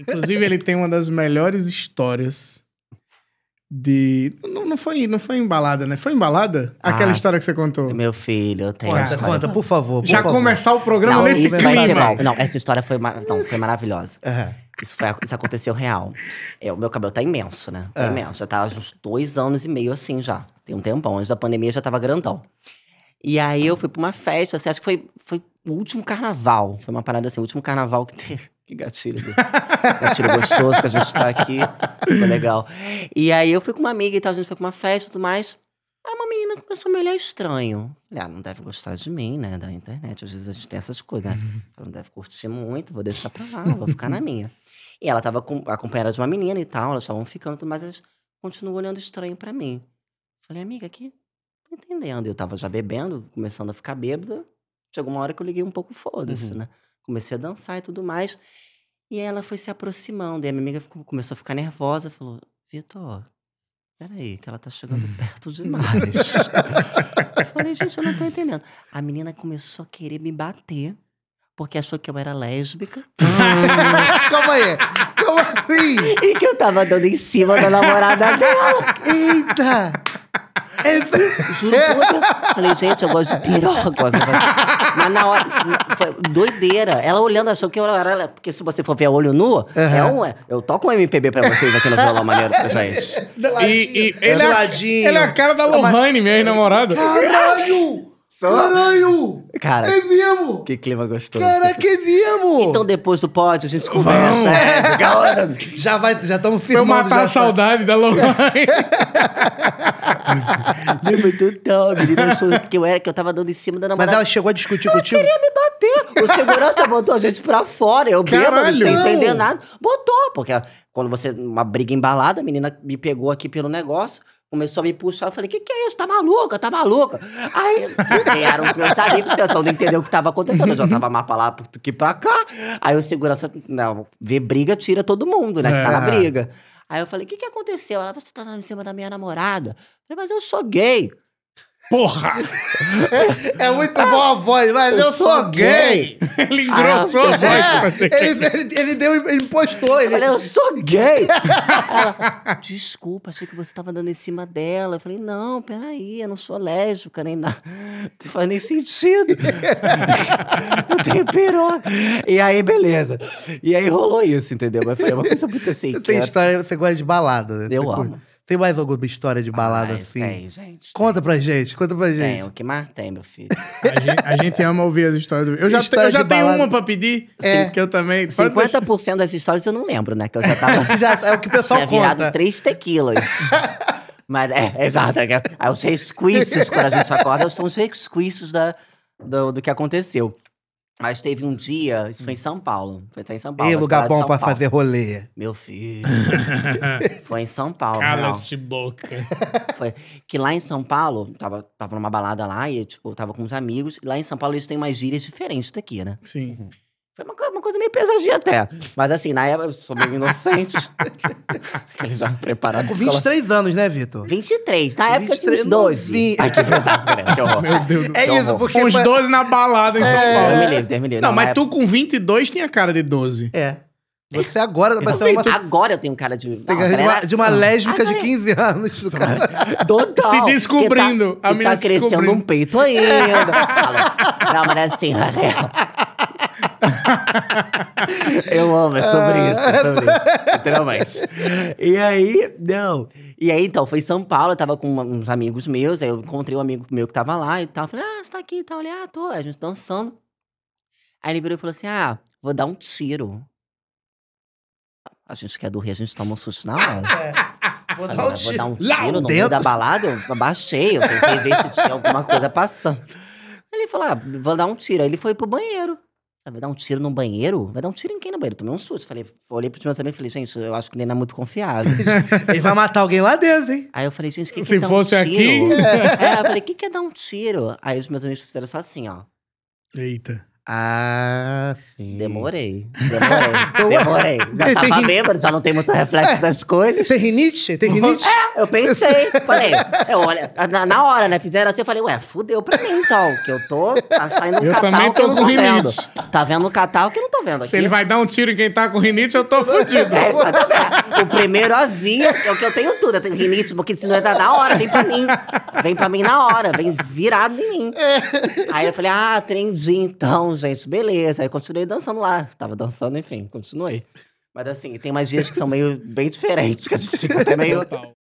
Inclusive, ele tem uma das melhores histórias de. Não, não, foi, não foi embalada, né? Foi embalada? Aquela ah, história que você contou. É meu filho, eu tenho. Conta, conta, por favor. Por Já favor. começar o programa não, nesse clima. Não, essa história foi, mar... não, foi maravilhosa. Uhum. Isso, foi, isso aconteceu real. É, o meu cabelo tá imenso, né? Tá é. imenso. Já tá uns dois anos e meio assim já. Tem um tempão. Antes da pandemia já tava grandão. E aí eu fui pra uma festa, assim, acho que foi, foi o último carnaval. Foi uma parada assim, o último carnaval que teve. Que gatilho. gatilho gostoso que a gente tá aqui. Foi legal. E aí eu fui com uma amiga e tal, a gente foi pra uma festa e tudo mais. Aí uma menina começou a me olhar estranho. Falei, ah, não deve gostar de mim, né? Da internet. Às vezes a gente tem essas coisas, né? Uhum. Ela não deve curtir muito, vou deixar pra lá, vou ficar na minha. E ela tava acompanhada de uma menina e tal, elas estavam ficando, mas continuam olhando estranho pra mim. Falei, amiga, aqui, tô tá entendendo. Eu tava já bebendo, começando a ficar bêbada. Chegou uma hora que eu liguei um pouco, foda-se, uhum. né? comecei a dançar e tudo mais. E ela foi se aproximando. E a minha amiga ficou, começou a ficar nervosa, falou: Vitor, peraí, que ela tá chegando hum. perto demais. eu falei, gente, eu não tô entendendo. A menina começou a querer me bater. Porque achou que eu era lésbica. Ah, calma aí. Como assim? E que eu tava dando em cima da namorada dela. Eita! Juro por Deus. Falei, gente, eu gosto de piroca. Mas na hora. Foi doideira. Ela olhando, achou que eu era. Porque se você for ver a olho nu, uhum. é um. É. Eu toco um MPB pra vocês aqui no violão maneiro pra gente. e, e ele, é, ele é a cara da Lohane, minha namorada. Caralho! Caralho! Cara, é mesmo! Que clima gostoso. Caraca, é mesmo! Então depois do pódio a gente conversa. Né? É, já vai, já estamos firmando. Pra eu matar a tá. saudade tá... da Lohane. Lembra total, menina, que eu era, que eu tava dando em cima da namorada. Mas ela chegou a discutir ela contigo? queria me bater. O segurança botou a gente pra fora, eu bêbado, sem entender nada. Botou, porque quando você, uma briga embalada, a menina me pegou aqui pelo negócio, começou a me puxar. Eu falei, que que é isso? Tá maluca? Tá maluca? Aí, ganharam os meus amigos tentando entender o que tava acontecendo. Eu já tava mais pra lá que pra cá. Aí o segurança, não, vê briga, tira todo mundo, né, que tá na é. briga. Aí eu falei, o que, que aconteceu? Ela, você tá dando em cima da minha namorada. Eu falei, mas eu sou gay. Porra! É, é muito boa a voz, mas eu, eu sou gay. gay. Ele engrossou ah, a voz. É, é ele, ele, ele, deu, ele impostou. Ele... Eu falei, eu sou gay. Ela, desculpa, achei que você estava dando em cima dela. Eu falei, não, peraí, eu não sou lésbica nem nada. Não faz nem sentido. não tem piroca. E aí, beleza. E aí rolou isso, entendeu? Mas foi uma coisa muito assim. Você tem é história, você gosta de balada, né? Eu tem amo. Tem mais alguma história de balada assim? Tem, gente. Conta tem. pra gente, conta pra gente. Tem, o que mais tem, meu filho. a, gente, a gente ama ouvir as histórias do. Eu já, te, eu já tenho balada... uma pra pedir. É. que eu também. 50% cento das histórias eu não lembro, né? Que eu já tava. já, é o que o pessoal conta. virado três tequilas. Mas, é, exato. É, é, é, os resquícios, quando a gente acorda, são os resquícios da, do, do que aconteceu. Mas teve um dia, isso foi em hum. São Paulo. Foi até em São Paulo. E lugar bom pra fazer rolê. Meu filho. foi em São Paulo. Cala-se boca. Foi. Que lá em São Paulo, tava, tava numa balada lá e, tipo, tava com uns amigos. Lá em São Paulo eles têm umas gírias diferentes daqui, né? Sim. Uhum uma coisa meio pesadinha até. É, mas assim, na época eu sou meio inocente. Aquele já preparado. Com 23 escola. anos, né, Vitor? 23. Na 23, época eu tinha 12. Vi... Ai, que pesado, né? Que horror. Meu Deus do é céu. É isso, horror. porque... Uns 12 na balada em é... São Paulo. Terminei, terminei. Não, não mas época... tu com 22 tinha cara de 12. É. Você agora vai ser uma. Agora eu tenho cara de. Não, tem cara de, uma, é- de uma lésbica agora... de 15 anos. Do cara. Total. Se descobrindo. tá, a menina tá crescendo um peito ainda. não, mas assim, na real. eu amo, é sobre ah, isso, é sobre isso, literalmente. E aí, não. E aí, então, foi em São Paulo, eu tava com uns amigos meus, aí eu encontrei um amigo meu que tava lá e tal. Falei, ah, você tá aqui e tal. Olha, ah, tô, a gente tá dançando. Aí ele virou e falou assim: ah, vou dar um tiro. A gente quer do a gente toma um susto na hora. É, vou, dar um vou dar um tiro no dentro. meio da balada, eu baixei, eu tentei ver se tinha alguma coisa passando. Ele falou, ah, vou dar um tiro. Aí ele foi pro banheiro vai dar um tiro no banheiro? Vai dar um tiro em quem no banheiro? Tomei um susto. Falei, olhei pros meus amigos e falei, gente, eu acho que o Nena é muito confiável. Ele vai matar alguém lá dentro, hein? Aí eu falei, gente, quem Se que fosse um aqui. é, eu falei, quem quer é dar um tiro? Aí os meus amigos fizeram só assim, ó. Eita. Ah, sim. Demorei. Demorei. Então, demorei. Já tava rin... bêbado, já não tem muito reflexo é, das coisas. Tem rinite? Tem rinite? É, eu pensei. Falei, eu olha, na, na, hora, né? Fizeram assim, eu falei, ué, fudeu pra mim então, que eu tô tá saindo eu catal também tô que eu também tô com rinite. Vendo. Tá vendo o catálogo que eu não tô vendo aqui. Se ele vai dar um tiro em quem tá com rinite, eu tô é, fudido. É, O primeiro havia, é o que eu tenho tudo. Eu tenho rinite, porque se não é na hora, vem pra mim. Vem pra mim na hora, vem virado em mim. É. Aí eu falei, ah, aprendi então, gente, beleza. Aí continuei dançando lá. Tava dançando, enfim, continuei. Mas assim, tem mais dias que são meio bem diferentes, que a gente fica até meio. Total.